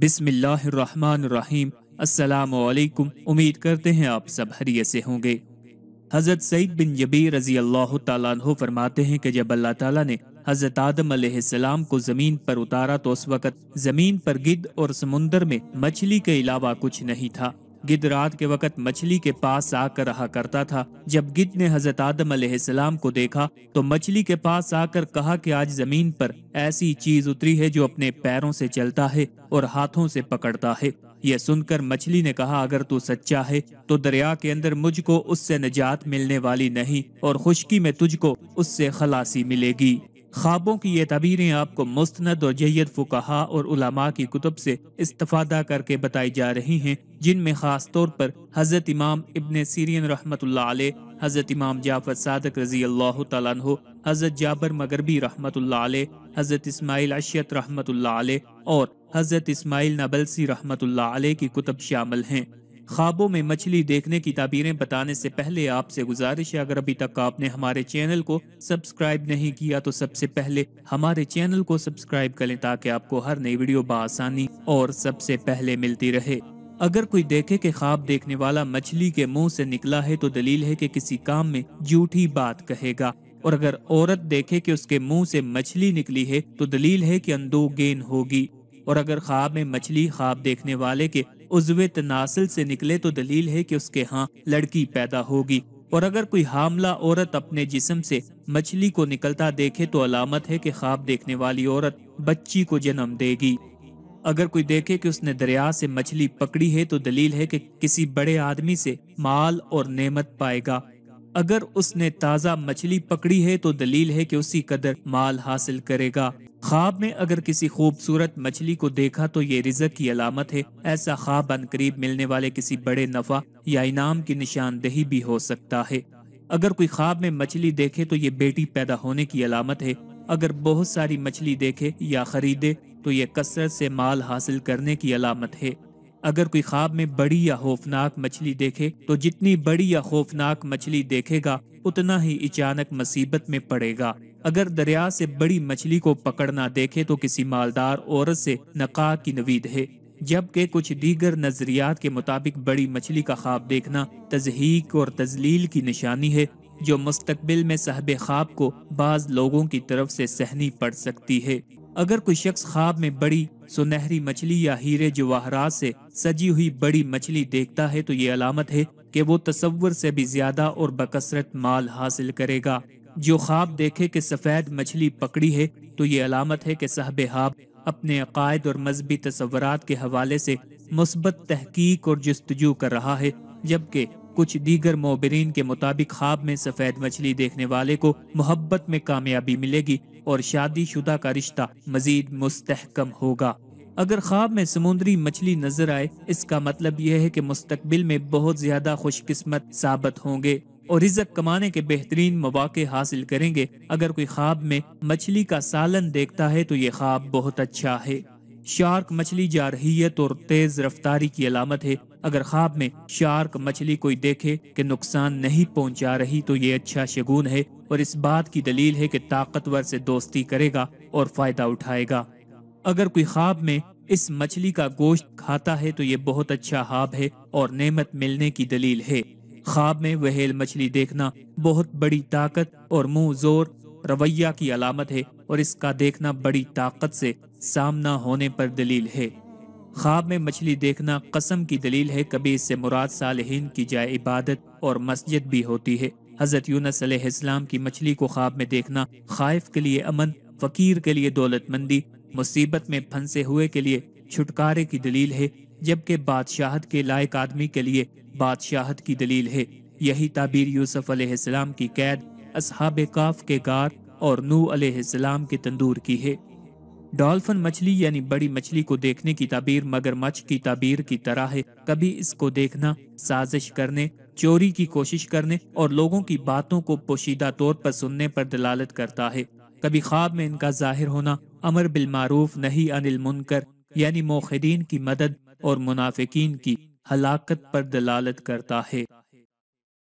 बिसमीम असलकुम उम्मीद करते हैं आप सब हरिये से होंगे हज़रत सईद बिन जबीर रजी अल्लाह तु फरमाते हैं कि जब अल्लाह ताला ने हज़रत आदम सलाम को ज़मीन पर उतारा तो उस वक़्त ज़मीन पर गिद्ध और समुंदर में मछली के अलावा कुछ नहीं था गिद्ध रात के वक्त मछली के पास आकर रहा करता था जब गिद्ध ने हजरत आदम अलैहिस्सलाम को देखा तो मछली के पास आकर कहा कि आज जमीन पर ऐसी चीज उतरी है जो अपने पैरों से चलता है और हाथों से पकड़ता है यह सुनकर मछली ने कहा अगर तू सच्चा है तो दरिया के अंदर मुझको उससे निजात मिलने वाली नहीं और खुश्की में तुझको उससे खलासी मिलेगी ख्वाबों की ये तबीरें आपको मुस्तनद और जैद फुकाहा और उलमा की कुतब से इस्तफादा करके बताई जा रही हैं जिनमें ख़ास तौर पर हज़रत इमाम इबन सीरियन रहमत हज़रत इमाम जाफ़र सादक रज़ी अल्लाह तु हज़रत जाबर मगरबी रहमत हज़रत इसमाइल अशियत रहमत और हज़रत इसमाइल नबलसी रहमत की कुतब शामिल हैं ख्वाबों में मछली देखने की ताबीरें बताने से पहले आपसे गुजारिश है अगर अभी तक आपने हमारे चैनल को सब्सक्राइब नहीं किया तो सबसे पहले हमारे चैनल को सब्सक्राइब करें ताकि आपको हर नई वीडियो बसानी और सबसे पहले मिलती रहे अगर कोई देखे कि ख्वाब देखने वाला मछली के मुंह से निकला है तो दलील है कि किसी काम में झूठी बात कहेगा और अगर औरत देखे कि उसके मुंह से मछली निकली है तो दलील है कि गेन होगी और अगर ख्वाब में मछली ख्वाब देखने वाले के उजवे तनासिल से निकले तो दलील है कि उसके हाँ लड़की पैदा होगी और अगर कोई हामला औरत अपने जिसम से मछली को निकलता देखे तो अलामत है कि ख्वाब देखने वाली औरत बच्ची को जन्म देगी अगर कोई देखे कि उसने दरिया से मछली पकड़ी है तो दलील है कि किसी बड़े आदमी से माल और नेमत पाएगा अगर उसने ताज़ा मछली पकड़ी है तो दलील है कि उसी कदर माल हासिल करेगा ख्वाब में अगर किसी खूबसूरत मछली को देखा तो ये रिजक की अलामत है ऐसा ख्वाब अनकरीब मिलने वाले किसी बड़े नफा या इनाम की निशानदेही भी हो सकता है अगर कोई ख्वाब में मछली देखे तो ये बेटी पैदा होने की अलामत है अगर बहुत सारी मछली देखे या खरीदे तो ये कसरत से माल हासिल करने की अलामत है अगर कोई ख्वाब में बड़ी या खौफनाक मछली देखे तो जितनी बड़ी या खौफनाक मछली देखेगा उतना ही अचानक मुसीबत में पड़ेगा अगर दरिया से बड़ी मछली को पकड़ना देखे तो किसी मालदार औरत से नकाह की नवीद है जबकि कुछ दीगर नजरियात के मुताबिक बड़ी मछली का ख्वाब देखना तजहीक और तजलील की निशानी है जो मुस्तबिल में साहब ख्वाब को बाज लोगों की तरफ से सहनी पड़ सकती है अगर कोई शख्स ख्वाब में बड़ी सुनहरी मछली या हीरे जवाहरात से सजी हुई बड़ी मछली देखता है तो ये अलामत है कि वो तस्वर से भी ज्यादा और बकसरत माल हासिल करेगा जो ख्वाब देखे कि सफ़ेद मछली पकड़ी है तो ये अलामत है कि साहब हाब अपने अकायद और मजहबी तस्वरत के हवाले से मुस्बत तहकीक और जस्तजू कर रहा है जबकि कुछ दीगर मोबरीन के मुताबिक ख्वाब में सफ़ेद मछली देखने वाले को मोहब्बत में कामयाबी मिलेगी और शादी शुदा का रिश्ता मजीद मुस्तकम होगा अगर ख्वाब में समुद्री मछली नजर आए इसका मतलब यह है की मुस्तबिल में बहुत ज्यादा खुशकिस्मत साबित होंगे और रिजक कमाने के बेहतरीन मौाक़े हासिल करेंगे अगर कोई ख्वाब में मछली का सालन देखता है तो ये ख्वाब बहुत अच्छा है शार्क मछली जारहीत तो और तेज रफ्तारी की अलामत है अगर ख्वाब में शार्क मछली कोई देखे कि नुकसान नहीं पहुंचा रही तो ये अच्छा शगुन है और इस बात की दलील है कि ताकतवर से दोस्ती करेगा और फायदा उठाएगा अगर कोई ख्वाब में इस मछली का गोश्त खाता है तो ये बहुत अच्छा हाब है और नेमत मिलने की दलील है ख्वाब में वहेल मछली देखना बहुत बड़ी ताकत और मुंह जोर रवैया की अलामत है और इसका देखना बड़ी ताकत से सामना होने पर दलील है ख्वाब में मछली देखना कसम की दलील है कभी इससे मुराद सालहीन की जाए इबादत और मस्जिद भी होती है हज़रत यूनस अलैहिस्सलाम की मछली को ख्वाब में देखना खाइफ के लिए अमन फ़कीर के लिए दौलतमंदी मुसीबत में फंसे हुए के लिए छुटकारे की दलील है जबकि बादशाहत के लायक आदमी के लिए बादशाहत की दलील है यही ताबीर यूसुफ अलैहिस्सलाम की कैद असहाब काफ के गार और नू अलैहिस्सलाम के तंदूर की है डॉल्फिन मछली यानी बड़ी मछली को देखने की ताबीर मगरमच्छ की ताबीर की तरह है कभी इसको देखना साजिश करने चोरी की कोशिश करने और लोगों की बातों को पोशीदा तौर पर सुनने पर दलालत करता है कभी ख्वाब में इनका जाहिर होना अमर बिलमारूफ नहीं अनिल मुनकर यानी मोखदीन की मदद और मुनाफिकीन की हलाकत पर दलालत करता है